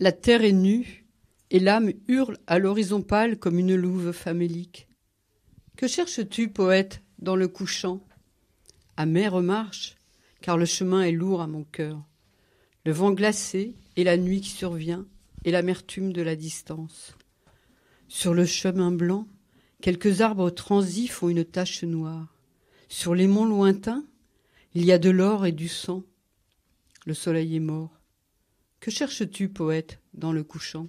La terre est nue, et l'âme hurle à l'horizon pâle comme une louve famélique. Que cherches-tu, poète, dans le couchant Amère marche, car le chemin est lourd à mon cœur. Le vent glacé et la nuit qui survient, et l'amertume de la distance. Sur le chemin blanc, quelques arbres transis font une tache noire. Sur les monts lointains, il y a de l'or et du sang. Le soleil est mort. Que cherches-tu, poète, dans le couchant